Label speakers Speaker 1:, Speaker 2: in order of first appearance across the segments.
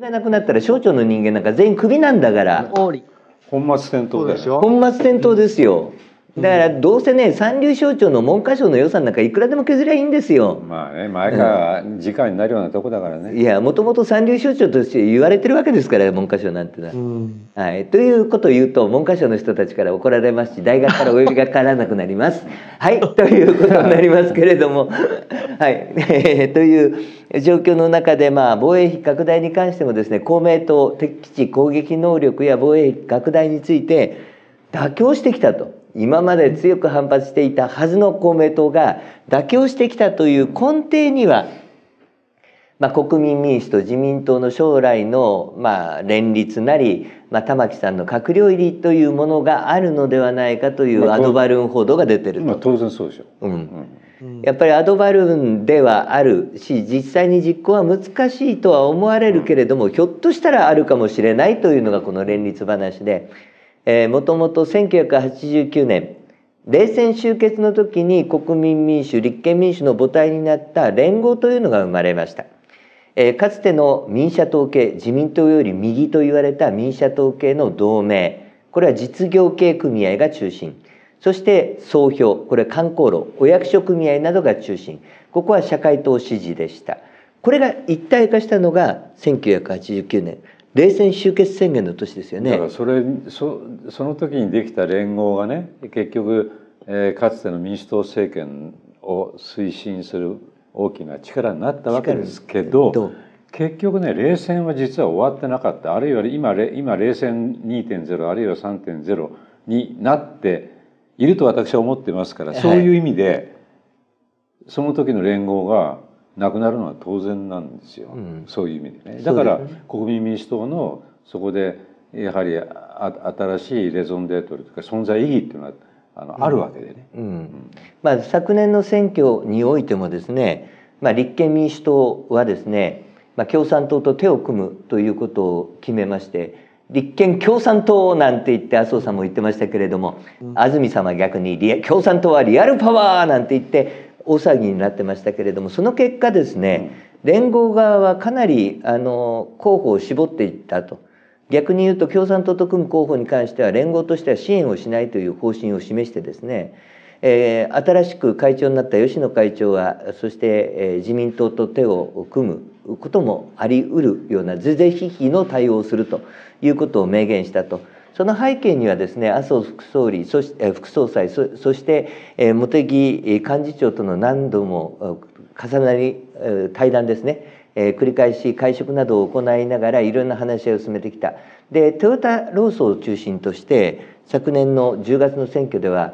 Speaker 1: がなくなったら省庁の人間なんか全員クビなんだから本末転倒だよ本末転倒ですよ、だからどうせね三流省庁の文科省の予算なんかいくらでも削りゃいいんですよ。まあね前から時間になるようなとこだからね。いやもともと三流省庁として言われてるわけですから文科省なんてのは、うん、はい。ということを言うと文科省の人たちから怒られますし大学からお呼びがかからなくなります。はいということになりますけれども はい、えー、という状況の中で、まあ、防衛費拡大に関してもですね公明党敵基地攻撃能力や防衛費拡大について妥協してきたと。今まで強く反発していたはずの公明党が妥協してきたという根底には、まあ、国民民主と自民党の将来の、まあ、連立なり、まあ、玉木さんの閣僚入りというものがあるのではないかというアドバルーン報道が出てると、まあ、当然そうでしょう、うん、うん、やっぱりアドバルーンではあるし実際に実行は難しいとは思われるけれども、うん、ひょっとしたらあるかもしれないというのがこの連立話で。もともと1989年冷戦終結の時に国民民主立憲民主の母体になった連合というのが生まれました、えー、かつての民社党系自民党より右と言われた民社党系の同盟これは実業系組合が中心そして総評これ観光路お役所組合などが中心ここは社会党支持でしたこれが一体化したのが1989年冷戦終結宣言の年ですよねだから
Speaker 2: それそその時にできた連合がね結局、えー、かつての民主党政権を推進する大きな力になったわけですけど結局ね冷戦は実は終わってなかったあるいは今今冷戦2.0あるいは3.0になっていると私は思ってますから、はい、そういう意味でその時の連合がなくなるのは当然なんですよ、うん、そういう意味でね。だから国民民主党のそこでやはりあ新しいレゾンデートルというか存在意義っていうのはあのあるわけでね、
Speaker 1: うん、うん、まあ、昨年の選挙においてもですね、まあ、立憲民主党はですね、まあ、共産党と手を組むということを決めまして立憲共産党なんて言って麻生さんも言ってましたけれども、うん、安住さんは逆に共産党はリアルパワーなんて言って大騒ぎになってましたけれどもその結果ですね、うん、連合側はかなりあの候補を絞っていったと逆に言うと共産党と組む候補に関しては連合としては支援をしないという方針を示してですね、えー、新しく会長になった吉野会長はそして、えー、自民党と手を組むこともありうるような是々非々の対応をするということを明言したと。その背景にはですね麻生副総理そして副総裁そして茂木幹事長との何度も重なり対談ですね繰り返し会食などを行いながらいろんな話し合いを進めてきたでトヨタ労組を中心として昨年の10月の選挙では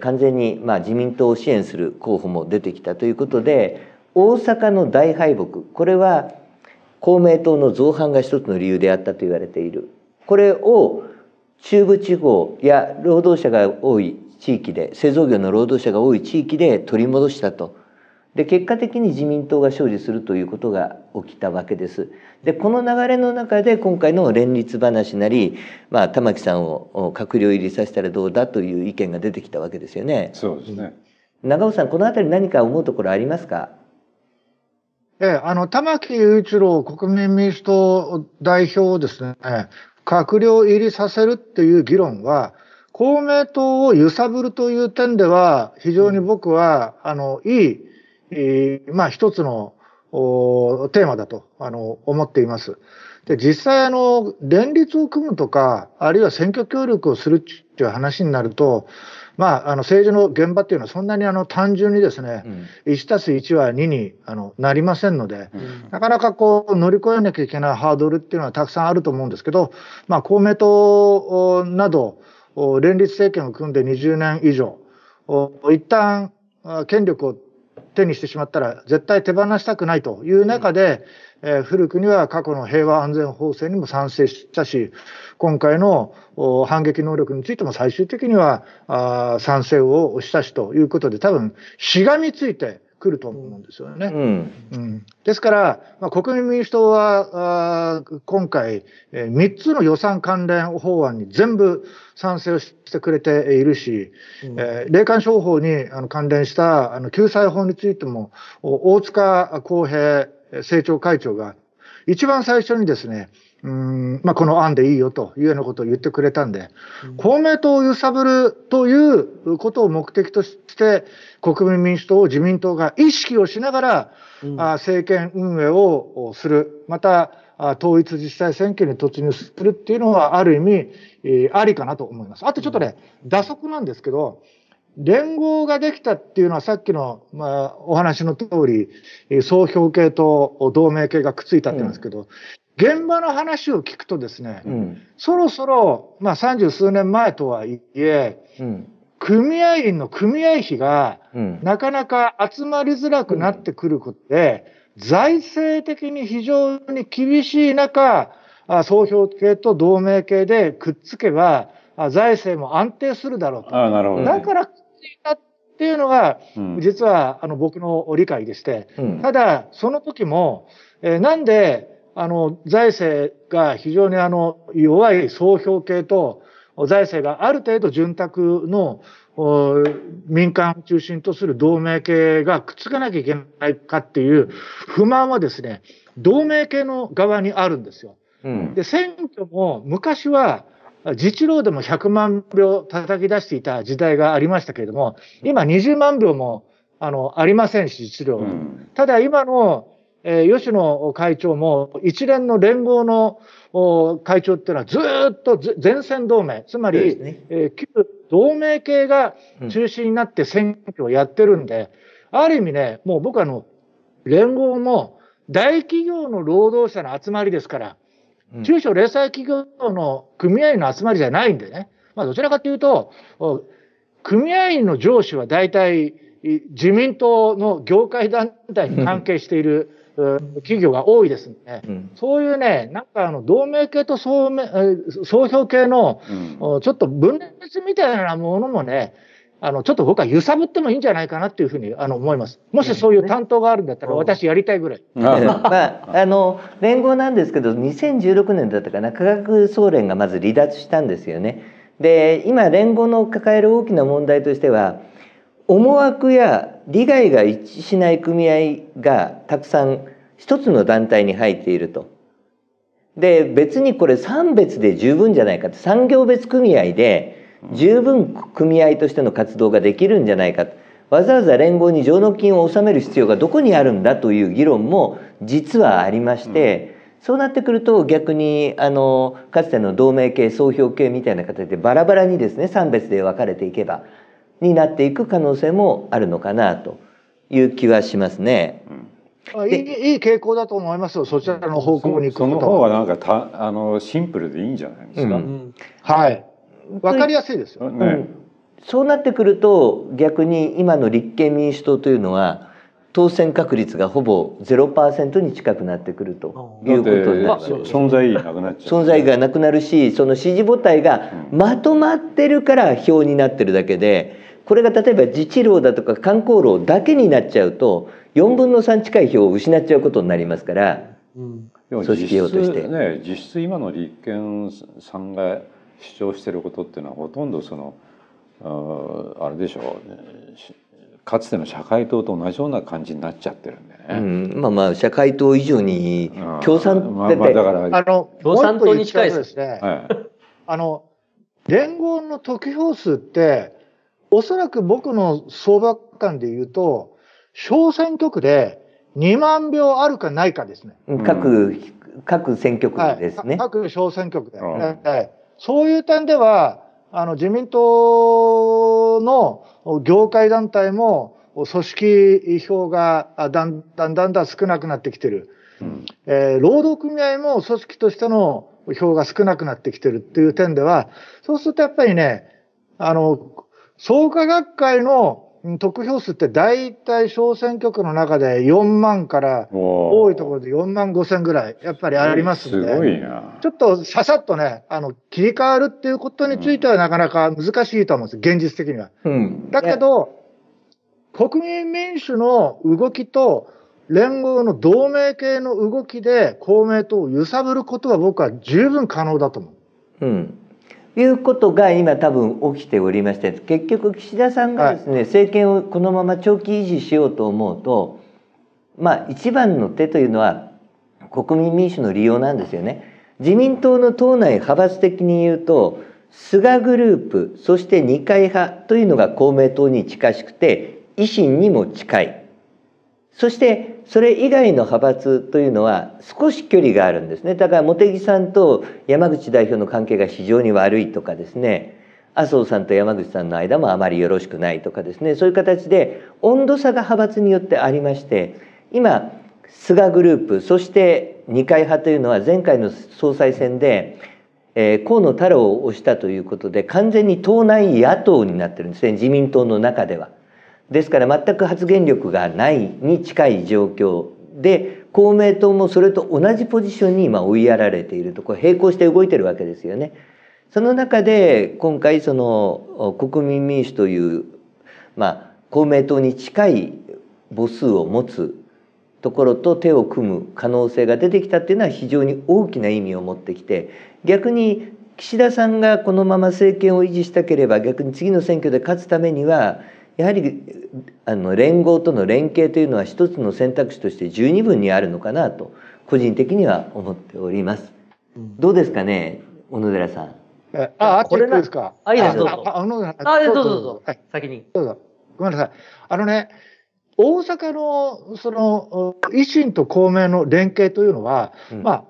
Speaker 1: 完全にまあ自民党を支援する候補も出てきたということで大阪の大敗北これは公明党の造反が一つの理由であったと言われているこれを中部地方や労働者が多い地域で製造業の労働者が多い地域で取り戻したとで結果的に自民党が勝利するということが起きたわけです。でこの流れの中で今回の連立話なり、まあ、玉木さんを閣僚入りさせたらどうだという意見が出てきたわけですよね。そうですね長尾さんこの辺り何か思うところありますか
Speaker 2: ええ、あの、玉木雄一郎国民民主党代表をですね、閣僚入りさせるっていう議論は、公明党を揺さぶるという点では、非常に僕は、あの、いい、まあ一つのおーテーマだと、あの、思っています。で、実際、あの、連立を組むとか、あるいは選挙協力をするっていう話になると、まあ、あの政治の現場っていうのは、そんなにあの単純にですね、1たす1は2にあのなりませんので、なかなかこう乗り越えなきゃいけないハードルっていうのはたくさんあると思うんですけど、まあ、公明党など、連立政権を組んで20年以上、一旦権力を手にしてしまったら絶対手放したくないという中で、うん、えー、古くには過去の平和安全法制にも賛成したし、今回の反撃能力についても最終的にはあ賛成をしたしということで、多分しがみついて、来ると思うんですよね。うんうん、ですから、まあ、国民民主党はあ今回、えー、3つの予算関連法案に全部賛成をしてくれているし、うん、えー、霊感商法にあの関連したあの救済法についても、大塚公平政調会長が一番最初にですね、うんまあ、この案でいいよというようなことを言ってくれたんで、公明党を揺さぶるということを目的として、国民民主党を自民党が意識をしながら、うん、政権運営をする、また統一自治体選挙に突入するっていうのは、ある意味、ありかなと思います。あとちょっとね、打足なんですけど、連合ができたっていうのはさっきの、まあ、お話の通り、総評系と同盟系がくっついたって言うんですけど、うん、現場の話を聞くとですね、うん、そろそろ、まあ三十数年前とはいえ、うん、組合員の組合費が、なかなか集まりづらくなってくることで、財政的に非常に厳しい中、総評系と同盟系でくっつけば、財政も安定するだろうと。
Speaker 1: だか
Speaker 2: ら、っていたっていうのが、実はあの僕の理解でして、ただ、その時も、えー、なんで、あの、財政が非常にあの、弱い総評系と、財政がある程度潤沢の民間を中心とする同盟系がくっつかなきゃいけないかっていう不満はですね、同盟系の側にあるんですよ。うん、で、選挙も昔は自治労でも100万票叩き出していた時代がありましたけれども、今20万票も、あの、ありませんし、自治労。ただ今の、えー、吉野会長も一連の連合の会長っていうのはずっと前線同盟、つまり、ね、えー、旧同盟系が中心になって選挙をやってるんで、うん、ある意味ね、もう僕あの、連合も大企業の労働者の集まりですから、中小零細企業の組合員の集まりじゃないんでね、まあ、どちらかというと、組合員の上司は大体自民党の業界団体に関係している、企業が多いですね、うん、そういうね、なんかあの同盟系と総総評系の、ちょっと分裂みたいなものもね、あの、ちょっと僕は揺さぶってもいいんじゃないかなっていうふうに、あの、思います。もしそういう担当があるんだったら、私やりたいぐらい。まあ、あの、連合なんで
Speaker 1: すけど、2016年だったかな、科学総連がまず離脱したんですよね。で、今、連合の抱える大きな問題としては、思惑や利害が一致しない組合がたくさん一つの団体に入っていると。で、別にこれ3別で十分じゃないかって、産業別組合で、十分組合としての活動ができるんじゃないかわざわざ連合に上納金を納める必要がどこにあるんだという議論も実はありまして、そうなってくると逆にあのかつての同盟系総評系みたいな形でバラバラにですね3別で分かれていけばになっていく可能性もあるのかなという気はしますね。
Speaker 2: いいいい傾向だと思いますよそちらの方向にそ
Speaker 1: の方がなんかたあのシンプルでいいんじゃないですか、うん、はい
Speaker 2: わかりやすいですよ、ね、うん、
Speaker 1: そうなってくると逆に今の立憲民主党というのは当選確率がほぼ0%に近くなってくるということになる存在意義なくなっちゃう存在がなくなるしその支持母体がまとまってるから票になってるだけでこれが例えば自治労だとか観光労だけになっちゃうと4分の3近い票を失っちゃうことになりますから、うん、組織票として。
Speaker 2: ね、実質今の立憲さんが主張していることっていうのはほとんどそのあれでしょうかつての社会党と同
Speaker 1: じような感じになっちゃってるんでね。うん、まあまあ社会党以上に共産党って、まあ、だからの共産党に近いですね。は
Speaker 2: い、あの連合の得票数っておそらく僕の相場感で言うと小選挙区で2万票あるかないかですね。各、うん、各
Speaker 1: 選挙区ですね。
Speaker 2: 各小選挙区で、ね。はいそういう点では、あの、自民党の業界団体も、組織票がだんだんだんだん少なくなってきてる。うん、えー、労働組合も組織としての票が少なくなってきてるっていう点では、そうするとやっぱりね、あの、創価学会の得票数って大体小選挙区の中で4万から多いところで4万5千ぐらいやっぱりありますんで、すごいなちょっとささっとね、あの切り替わるっていうことについてはなかなか難しいと思うんです、現実的には。うん、だけど、国民民主の動きと連合の同盟系の動きで公明党を揺さぶることは僕は十分可能だと思う。うんいうことが今多
Speaker 1: 分起きておりまして結局岸田さんがですね、はい、政権をこのまま長期維持しようと思うとまあ一番の手というのは国民民主の利用なんですよね。自民党の党内派閥的に言うと菅グループそして二階派というのが公明党に近しくて維新にも近いそしてそれ以外の派閥というのは少し距離があるんですねだから茂木さんと山口代表の関係が非常に悪いとかですね麻生さんと山口さんの間もあまりよろしくないとかですねそういう形で温度差が派閥によってありまして今菅グループそして二階派というのは前回の総裁選で、えー、河野太郎を推したということで完全に党内野党になってるんですね自民党の中では。ですから全く発言力がないに近い状況で公明党もそれと同じポジションに今追いやられているとこれ並行して動いてるわけですよね。その中で今回その国民民主という、まあ、公明党に近い母数を持つところと手を組む可能性が出てきたっていうのは非常に大きな意味を持ってきて逆に岸田さんがこのまま政権を維持したければ逆に次の選挙で勝つためにはやはりあの連合との連携というのは一つの選択肢として十二分にあるのかなと個人的には思っております。うん、どうですかね小野寺さん。
Speaker 2: あ、あ、これですか。あ、いいですどうぞ。あ、どうぞどうぞ。はい、先に。どうぞ。ごめんなさい。あのね、大阪の、その、維新と公明の連携というのは、うん、まあ、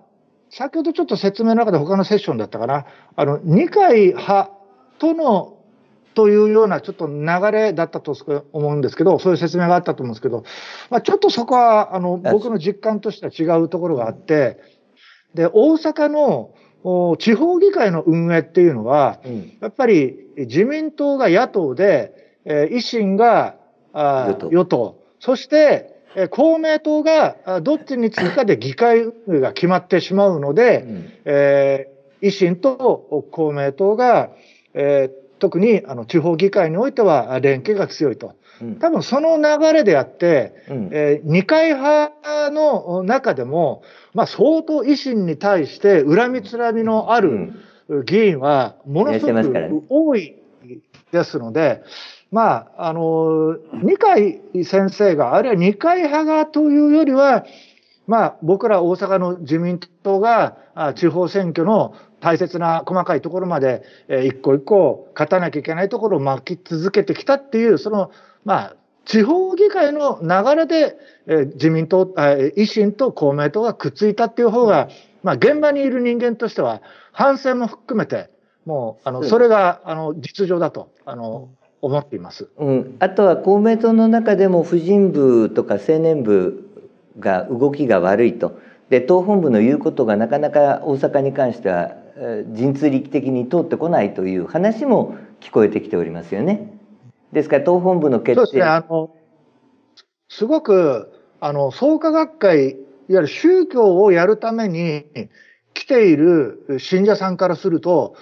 Speaker 2: 先ほどちょっと説明の中で他のセッションだったかな、あの、二階派とのというようなちょっと流れだったと思うんですけど、そういう説明があったと思うんですけど、まあ、ちょっとそこはあの僕の実感としては違うところがあって、で、大阪の地方議会の運営っていうのは、うん、やっぱり自民党が野党で、えー、維新が与党与党、そして、え公明党がどっちにつくかで議会が決まってしまうので、うん、えー、維新と公明党が、えー、特にあの地方議会においては連携が強いと、多分その流れであって、うん、えー、二階派の中でも、まあ、相当維新に対して恨みつらみのある議員は、ものすごく多いですので、まあ、あの、二階先生が、あるいは二階派がというよりは、まあ、僕ら大阪の自民党が地方選挙の大切な細かいところまで、え一個一個勝たなきゃいけないところを巻き続けてきたっていう、その、まあ、地方議会の流れで、え自民党、え維新と公明党がくっついたっていう方が、まあ、現場にいる人間としては、反省も含めて、もう、あの、それが、あの、実情だと、あの、思っています。うん。
Speaker 1: あとは公明党の中でも、婦人部とか青年部が動きが悪いと。で、党本部の言うことがなかなか大阪に関しては神通力的に通ってこないという話も聞こえてきておりますよね。ですから党本部の決定。そうですね。あ
Speaker 2: の、すごく、あの、創価学会、いわゆる宗教をやるために来ている信者さんからすると、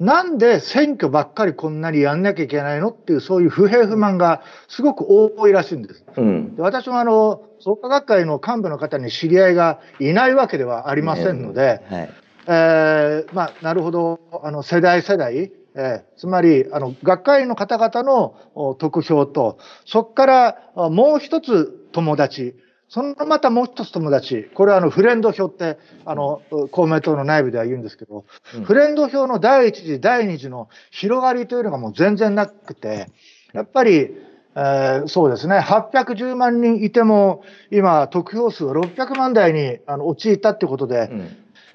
Speaker 2: なんで選挙ばっかりこんなにやんなきゃいけないのっていう、そういう不平不満がすごく多いらしいんです。うん、で私もあの、創価学会の幹部の方に知り合いがいないわけではありませんので、うはい、えー、まあ、なるほど、あの、世代世代、えー、つまり、あの、学会の方々の得票と、そこからもう一つ友達、そのまたもう一つ友達、これはあのフレンド票って、あの、公明党の内部では言うんですけど、うん、フレンド票の第一次、第二次の広がりというのがもう全然なくて、やっぱり、えー、そうですね、810万人いても、今、得票数は600万台にあの陥ったってことで、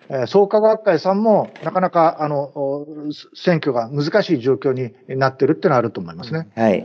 Speaker 2: え創価学会さんも、なかなか、あの、選挙が難しい状況になってるっていうのはあると思いますね。
Speaker 1: はい。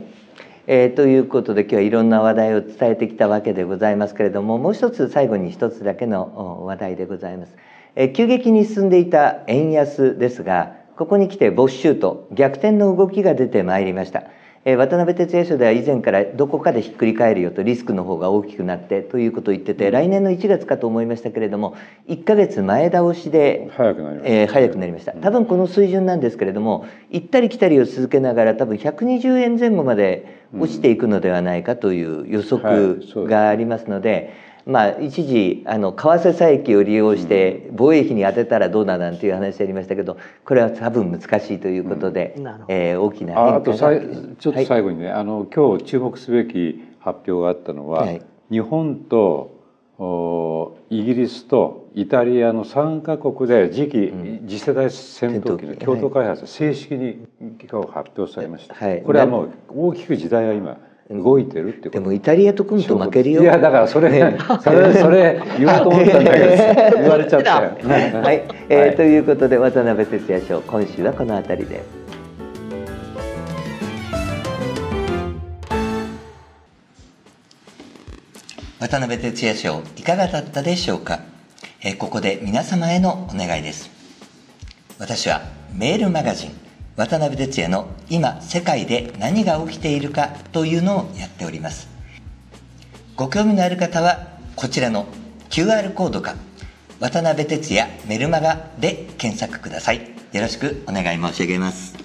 Speaker 1: えー、ということで今日はいろんな話題を伝えてきたわけでございますけれどももう一つ最後に一つだけの話題でございます、えー、急激に進んでいた円安ですがここに来て没収と逆転の動きが出てまいりました。え渡辺哲也賞では以前からどこかでひっくり返るよとリスクの方が大きくなってということを言ってて、来年の1月かと思いましたけれども1か月前倒しで早くなりました、えー、早くなりました多分この水準なんですけれども行ったり来たりを続けながら多分120円前後まで落ちていくのではないかという予測がありますので。まあ、一時あの為替差益を利用して防衛費に充てたらどうだなんていう話ありましたけどこれは多分難しいということで、うん、えー、大きな変化があちょっと最
Speaker 2: 後にね、はい、あの今日注目すべき発表があったのは、はい、日本とおイギリスとイタリアの3か国で次期、次世代戦闘機の共同開発正式に結果を発
Speaker 1: 表されました、はい、これはもう大きく時代は今動いてるってでもイタリアと組むと負けるよいやだからそれねそれそれ言おと思ったんだけど 言われちゃったはい、えー、ということで渡辺哲也賞今週はこの辺りで渡辺哲也賞いかがだったでしょうか、えー、ここで皆様へのお願いです私はメールマガジン渡辺哲也の今世界で何が起きているかというのをやっておりますご興味のある方はこちらの QR コードか渡辺哲也メルマガで検索くださいよろしくお願い申し上げます